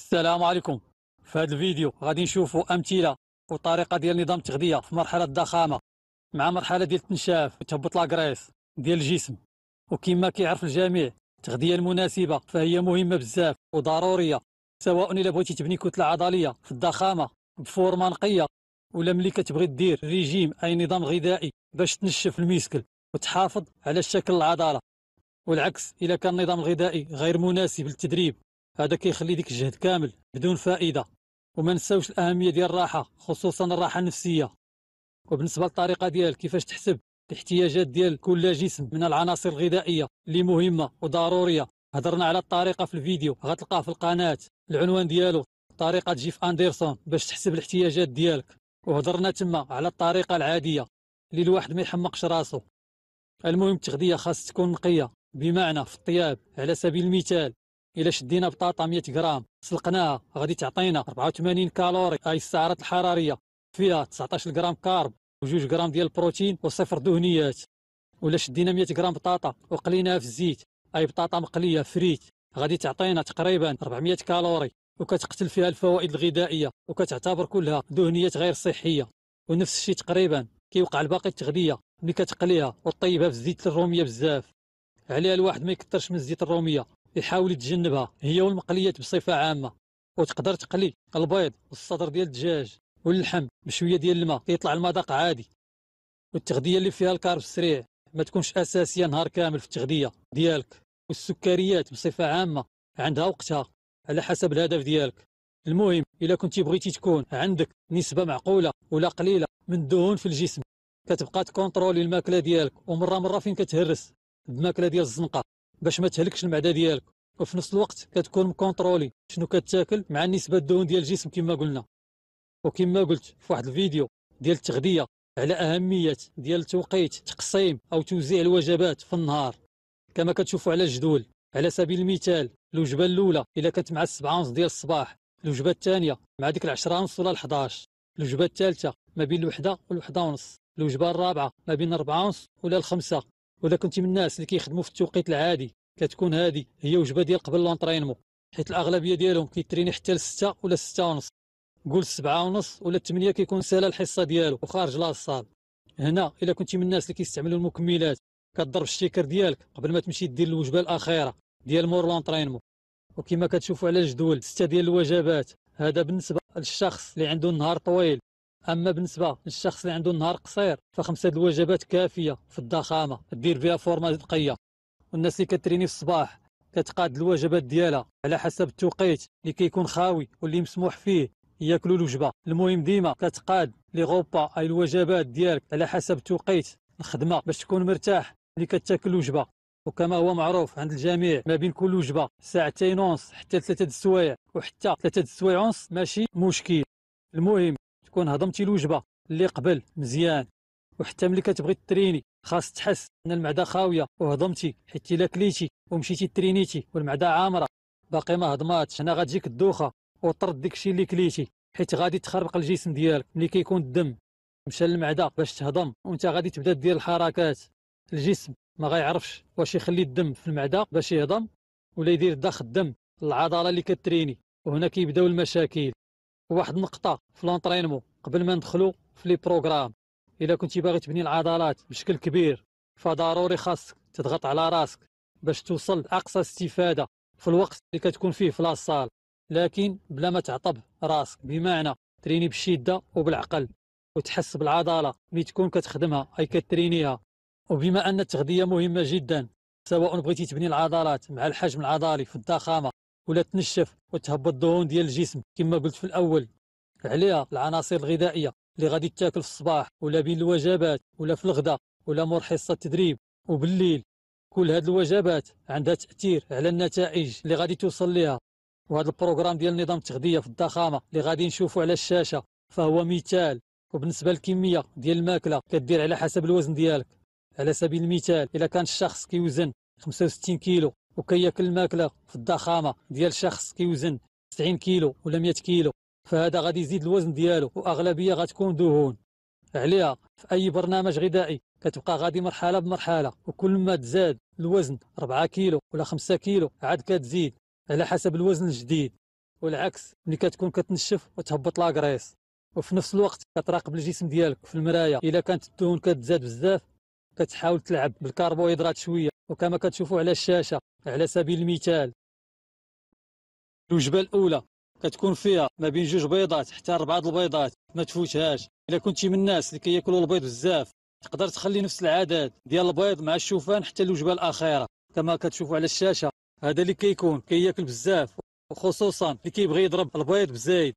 السلام عليكم في هذا الفيديو غادي نشوفوا امثله وطريقه ديال نظام التغذيه في مرحله الضخامه مع مرحله ديال التنشاف وتهبط لاكريس ديال الجسم وكما كيعرف الجميع التغذيه المناسبه فهي مهمه بزاف وضروريه سواء الا بغيتي تبني كتله عضليه في الضخامه بفورمه نقيه ولا ملي كتبغي دير ريجيم اي نظام غذائي باش تنشف الميسكل وتحافظ على شكل العضله والعكس الا كان النظام الغذائي غير مناسب للتدريب هذا كيخلي ديك الجهد كامل بدون فائده وما نساوش الاهميه ديال الراحه خصوصا الراحه النفسيه وبالنسبه للطريقه ديال كيفاش تحسب الاحتياجات ديال كل جسم من العناصر الغذائيه اللي مهمه وضروريه هضرنا على الطريقه في الفيديو غتلقاه في القناه العنوان ديالو طريقه جيف اندرسون باش تحسب الاحتياجات ديالك وهضرنا تما على الطريقه العاديه اللي الواحد ما يحمقش راسو المهم التغذيه خاص تكون نقيه بمعنى في الطياب على سبيل المثال الا شدينا بطاطا 100 غرام سلقناها غادي تعطينا 84 كالوري هاي السعرات الحراريه فيها 19 غرام كارب وجوج غرام ديال البروتين وصفر دهنيات ولا شدينا 100 غرام بطاطا وقليناها في الزيت اي بطاطا مقليه فريت غادي تعطينا تقريبا 400 كالوري وكتقتل فيها الفوائد الغذائيه وكتعتبر كلها دهنيات غير صحيه ونفس الشيء تقريبا كيوقع الباقي التغذيه ملي كتقليها وطيبها في الزيت الروميه بزاف عليها الواحد ما يكثرش من الزيت الروميه يحاول يتجنبها هي والمقليات بصفه عامه وتقدر تقلي البيض والصدر ديال الدجاج واللحم بشويه ديال الماء كيطلع المذاق عادي والتغذيه اللي فيها الكارب السريع ما تكونش اساسيه نهار كامل في التغذيه ديالك والسكريات بصفه عامه عندها وقتها على حسب الهدف ديالك المهم الا كنت بغيتي تكون عندك نسبه معقوله ولا قليله من الدهون في الجسم كتبقى تكونترولي الماكله ديالك ومره مره فين كتهرس الماكله ديال الزنقه باش ما تهلكش المعده ديالك وفي نفس الوقت كتكون مكونترولي شنو كتاكل مع نسبه الدهون ديال الجسم كما قلنا وكما قلت في واحد الفيديو ديال التغذيه على اهميه ديال توقيت تقسيم او توزيع الوجبات في النهار كما كتشوفوا على الجدول على سبيل المثال الوجبه الاولى الا كانت مع السبعة ونص ديال الصباح الوجبه الثانيه مع ديك العشرة ونص ولا الحداش الوجبه الثالثه ما بين الوحده والوحده ونص الوجبه الرابعه ما بين الربعة ونص ولا الخمسة واذا كنت من الناس اللي كيخدموا في التوقيت العادي كتكون هذه هي وجبه ديال قبل لونطرينمون حيت الاغلبيه ديالهم كيتريني حتى 6 ولا 6 ونص قول سبعة ونص ولا 8 كيكون سالا الحصه ديالو وخارج لاصال هنا الا كنتي من الناس اللي كيستعملوا المكملات كضرب الشيكر ديالك قبل ما تمشي دير الوجبه الاخيره ديال مور لونطرينمون وكما كتشوفوا على الجدول ستة ديال الوجبات هذا بالنسبه للشخص اللي عنده نهار طويل اما بالنسبه للشخص اللي عنده نهار قصير فخمسه الوجبات كافيه في الضخامه دير فيها فورمه نقيه والناس اللي كتريني في الصباح كتقاد الوجبات ديالها على حسب التوقيت اللي كيكون خاوي واللي مسموح فيه ياكلوا الوجبه المهم ديما كتقاد لي غوبا اي الوجبات ديالك على حسب توقيت الخدمه باش تكون مرتاح ملي كتاكل الوجبه وكما هو معروف عند الجميع ما بين كل وجبه ساعتين ونص حتى ثلاثه السوايع وحتى ثلاثه السوايع ونص ماشي مشكل المهم تكون هضمتي الوجبه اللي قبل مزيان وحتى ملي كتبغي تريني خاص تحس ان المعده خاويه وهضمتي حيت الا كليتي ومشيتي ترينيتي والمعده عامره باقي ما هضماتش هنا غتجيك الدوخه وطرد داكشي اللي كليتي حيت غادي تخربق الجسم ديالك ملي كيكون الدم مشى للمعده باش تهضم وانت غادي تبدا دير الحركات الجسم ما غيعرفش واش يخلي الدم في المعده باش يهضم ولا يدير ضخ الدم للعضله اللي كتريني وهنا كيبداو المشاكل واحد النقطه في لونطرينمون قبل ما ندخلو في لي بروغرام الا كنتي باغي تبني العضلات بشكل كبير فضروري خاصك تضغط على راسك باش توصل لاقصى استفاده في الوقت اللي كتكون فيه في لاصال لكن بلا ما تعطب راسك بمعنى تريني بالشده وبالعقل وتحس بالعضله ملي تكون كتخدمها اي كترينيها وبما ان التغذيه مهمه جدا سواء بغيتي تبني العضلات مع الحجم العضلي في الضخامه ولا تنشف وتهبط الدهون ديال الجسم كما قلت في الاول عليها العناصر الغذائيه اللي غادي تاكل في الصباح ولا بين الوجبات ولا في الغداء ولا مور حصه التدريب وبالليل كل هاد الوجبات عندها تاثير على النتائج اللي غادي توصل ليها وهذا البروغرام ديال نظام التغذيه في الضخامه اللي غادي نشوفه على الشاشه فهو مثال وبالنسبه للكميه ديال الماكله كدير على حسب الوزن ديالك على سبيل المثال اذا كان الشخص كيوزن 65 كيلو وكياكل الماكله في الضخامه ديال شخص كيوزن 90 كيلو ولا 100 كيلو فهذا غادي يزيد الوزن ديالو واغلبيه غتكون دهون عليها في اي برنامج غذائي كتبقى غادي مرحله بمرحله وكل ما تزاد الوزن 4 كيلو ولا 5 كيلو عاد كتزيد على حسب الوزن الجديد والعكس ملي كتكون كتنشف وتهبط لاكريس وفي نفس الوقت كتراقب الجسم ديالك في المرايا الا كانت الدهون كتزاد بزاف كتحاول تلعب بالكربوهيدرات شويه وكما كتشوفوا على الشاشه على سبيل المثال الوجبه الاولى كتكون فيها ما بين جوج بيضات حتى اربعه البيضات ما تفوتهاش الا كنتي من الناس اللي كياكلوا البيض بزاف تقدر تخلي نفس العدد ديال البيض مع الشوفان حتى الوجبه الاخيره كما كتشوفوا على الشاشه هذا اللي كيكون كياكل بزاف وخصوصا اللي كيبغي يضرب البيض بزايد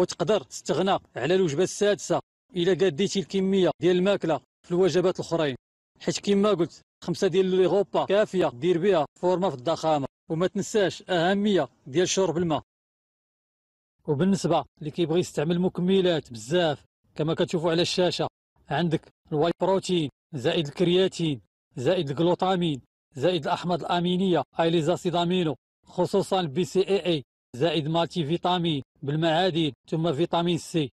وتقدر تستغنى على الوجبه السادسه الا قديتي الكميه ديال الماكله في الوجبات الاخرين حيت كما قلت خمسه ديال لي غوبا كافيه دير بها فورما في الضخامه وما تنساش اهميه ديال شرب الماء وبالنسبه اللي كيبغي يستعمل مكملات بزاف كما كتشوفوا على الشاشه عندك الواي بروتين زائد الكرياتين زائد الجلوتامين زائد الاحماض الامينيه اي لي زاسيد امينو خصوصا البي سي اي اي زائد مالتي فيتامين بالمعادن ثم فيتامين سي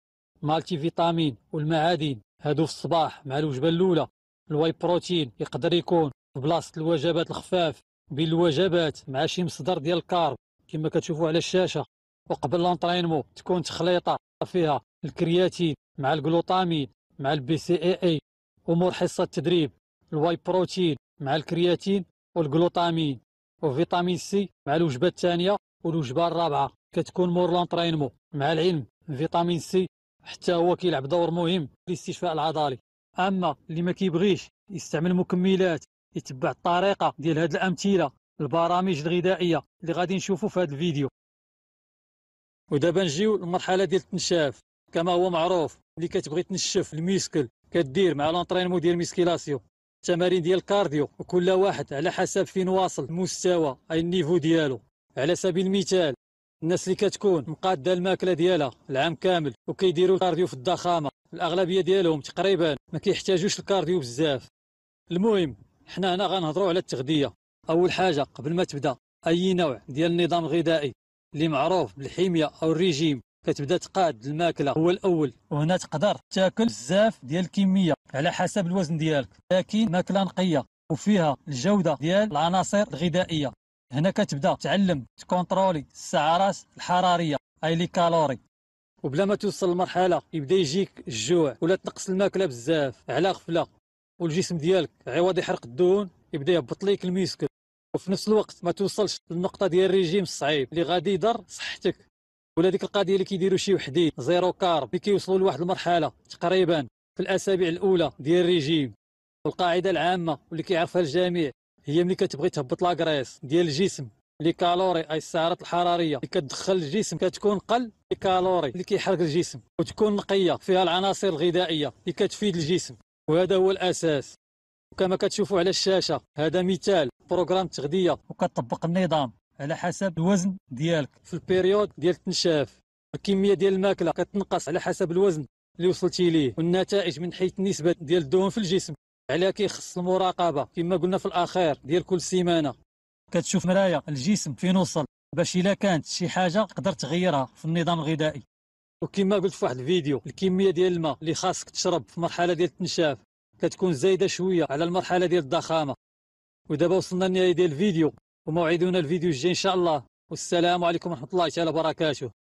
مالتي فيتامين والمعادن هادو في الصباح مع الوجبه الاولى الواي بروتين يقدر يكون في بلاصه الوجبات الخفاف بين الوجبات مع شي مصدر ديال الكارب كما كتشوفوا على الشاشه وقبل لونطرينمو تكون تخليطه فيها الكرياتين مع الجلوتامين مع البي سي اي اي امور حصه التدريب الواي بروتين مع الكرياتين والجلوتامين وفيتامين سي مع الوجبه الثانيه والوجبه الرابعه كتكون مور لونطرينمو مع العلم فيتامين سي حتى هو كيلعب دور مهم في الاستشفاء العضلي اما اللي ما كيبغيش يستعمل مكملات يتبع الطريقه ديال هاد الامثله البرامج الغذائيه اللي غادي نشوفوا في هذا الفيديو ودابا نجيو للمرحله ديال التنشاف كما هو معروف اللي كتبغي تنشف الميسكل كدير مع لونترينمون ديال الميسكيلاسيون التمارين ديال الكارديو وكل واحد على حسب فين واصل المستوى اي النيفو ديالو على سبيل المثال الناس اللي كتكون مقاده الماكله ديالها العام كامل وكيديروا الكارديو في الضخامه الاغلبيه ديالهم تقريبا ما كيحتاجوش الكارديو بزاف المهم حنا هنا غنهضروا على التغذيه اول حاجه قبل ما تبدا اي نوع ديال النظام الغذائي اللي معروف بالحميه او الريجيم كتبدا تقاد الماكله هو الاول وهنا تقدر تاكل بزاف ديال الكميه على حسب الوزن ديالك لكن ماكله نقيه وفيها الجوده ديال العناصر الغذائيه هنا كتبدا تعلم تكونترولي السعرات الحراريه اي لي كالوري وبلا ما توصل لمرحله يبدا يجيك الجوع ولا تنقص الماكله بزاف على غفله والجسم ديالك عوض يحرق الدهون يبدا يهبط ليك الميسكل وفي نفس الوقت ما توصلش للنقطه ديال الريجيم الصعيب اللي غادي يضر صحتك ولا ديك القضيه اللي كيديروا شي وحدين زيرو كارب اللي كيوصلوا لواحد المرحله تقريبا في الاسابيع الاولى ديال الريجيم والقاعده العامه واللي كيعرفها الجميع هي ملي كتبغي تهبط لاكريس ديال الجسم لي كالوري اي السعرات الحراريه اللي كتدخل الجسم كتكون قل لي كالوري اللي كيحرق الجسم وتكون نقيه فيها العناصر الغذائيه اللي كتفيد الجسم وهذا هو الاساس وكما كتشوفوا على الشاشه هذا مثال بروغرام التغذيه وكتطبق النظام على حسب الوزن ديالك في البيريود ديال التنشاف الكميه ديال الماكله كتنقص على حسب الوزن اللي وصلتي ليه والنتائج من حيث النسبه ديال الدهون في الجسم على كيخص المراقبه كما قلنا في الاخير ديال كل سيمانه كتشوف مرايه الجسم فين وصل باش الا كانت شي حاجه تقدر تغيرها في النظام الغذائي وكما قلت في واحد الفيديو الكميه ديال الماء اللي خاصك تشرب في مرحله ديال التنشاف كتكون زايده شويه على المرحله ديال الضخامه ودابا وصلنا لنهايه ديال الفيديو وموعدنا الفيديو الجاي ان شاء الله والسلام عليكم ورحمه الله تعالى وبركاته